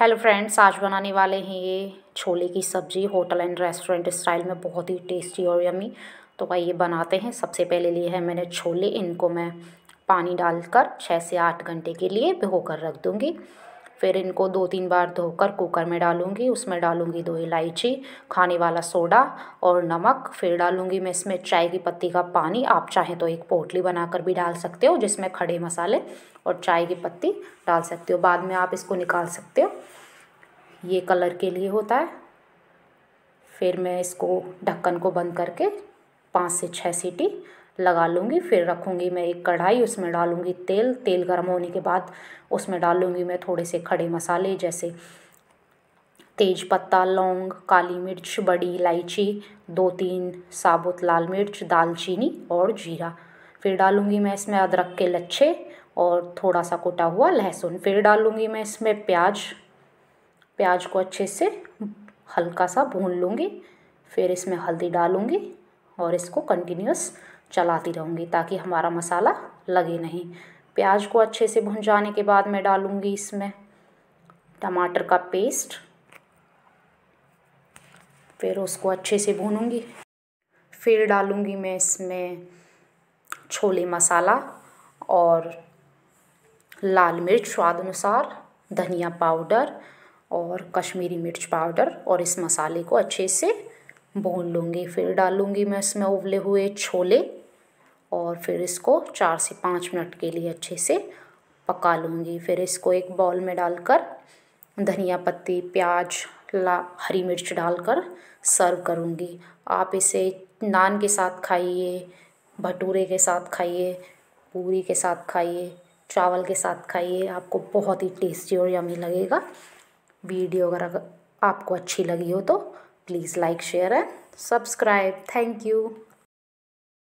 hello friends आज बनाने वाले हैं ये छोले की सब्ज़ी होटल एंड रेस्टोरेंट स्टाइल में बहुत ही टेस्टी और यमी तो भाई ये बनाते हैं सबसे पहले लिए है मैंने छोले इनको मैं पानी डालकर छः से आठ घंटे के लिए भिगो कर रख दूँगी फिर इनको दो तीन बार धोकर कुकर में डालूँगी उसमें डालूँगी दो इलायची खाने वाला सोडा और नमक फिर डालूंगी मैं इसमें चाय की पत्ती का पानी आप चाहें तो एक पोटली बनाकर भी डाल सकते हो जिसमें खड़े मसाले और चाय की पत्ती डाल सकते हो बाद में आप इसको निकाल सकते हो ये कलर के लिए होता है फिर मैं इसको ढक्कन को बंद करके पाँच से छः सीटी लगा लूँगी फिर रखूँगी मैं एक कढ़ाई उसमें डालूँगी तेल तेल गर्म होने के बाद उसमें डालूँगी मैं थोड़े से खड़े मसाले जैसे तेज पत्ता लौंग काली मिर्च बड़ी इलायची दो तीन साबुत लाल मिर्च दालचीनी और जीरा फिर डालूँगी मैं इसमें अदरक के लच्छे और थोड़ा सा कुटा हुआ लहसुन फिर डालूँगी मैं इसमें प्याज प्याज को अच्छे से हल्का सा भून लूँगी फिर इसमें हल्दी डालूँगी और इसको कंटिन्यूस चलाती रहूँगी ताकि हमारा मसाला लगे नहीं प्याज को अच्छे से भुन जाने के बाद मैं डालूँगी इसमें टमाटर का पेस्ट फिर उसको अच्छे से भूनूँगी फिर डालूँगी मैं इसमें छोले मसाला और लाल मिर्च स्वाद अनुसार धनिया पाउडर और कश्मीरी मिर्च पाउडर और इस मसाले को अच्छे से भून लूँगी फिर डालूंगी मैं इसमें उबले हुए छोले और फिर इसको चार से पाँच मिनट के लिए अच्छे से पका लूँगी फिर इसको एक बॉल में डालकर धनिया पत्ती प्याज ला हरी मिर्च डालकर सर्व करूँगी आप इसे नान के साथ खाइए भटूरे के साथ खाइए पूरी के साथ खाइए चावल के साथ खाइए आपको बहुत ही टेस्टी और यमी लगेगा वीडियो अगर आपको अच्छी लगी हो तो please like share and subscribe thank you